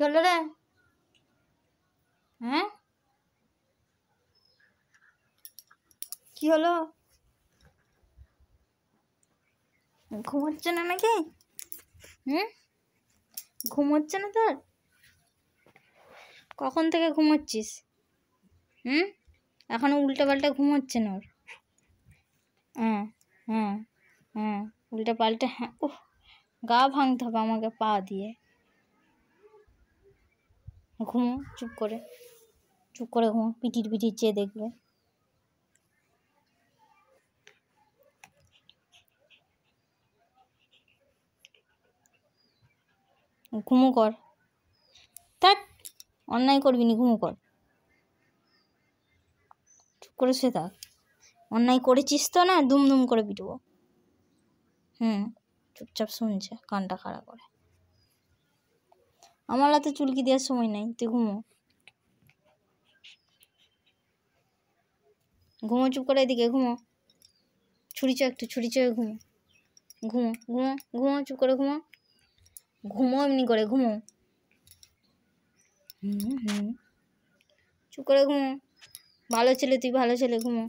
চলে রে হ্যাঁ কি হলো ঘুম না নাকি হুম ঘুমোচ্ছে না তোর কখন থেকে ঘুমোচ্ছিস হুম এখনও উল্টো পাল্টা ঘুম না ওর হ্যাঁ হ্যাঁ হ্যাঁ উল্টো পাল্টা হ্যাঁ উফ গা ভাঙতে হবে আমাকে পা দিয়ে ঘুমো চুপ করে চুপ করে ঘুমো পিটির পিটির চেয়ে দেখবে ঘুমো কর তাক অন্যায় করবি নি ঘুমো কর চুপ করে সে থাক অন্যায় করেছিস তো না দুম দুম করে পিটবো হুম চুপচাপ শুনছে কানটা খাড়া করে আমার হাতে চুলকি দেওয়ার সময় নাই তুই ঘুমো ঘুমো চুপ করে এদিকে ঘুমো ছুরি চো একটু ছুরি চয়ে ঘুমো ঘুমো ঘুমো ঘুমো চুপ করে ঘুমো ঘুমো এমনি করে ঘুমো হুম চুপ করে ঘুমো ভালো ছেলে তুই ভালো ছেলে ঘুমো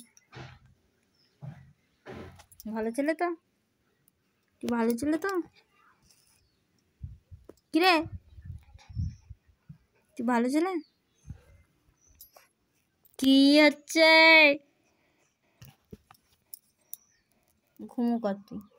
ভালো ছেলে তো তুই ভালো ছেলে তো কিরে তুই ভালো ছেলে কি হচ্ছে ঘুমো কর তুই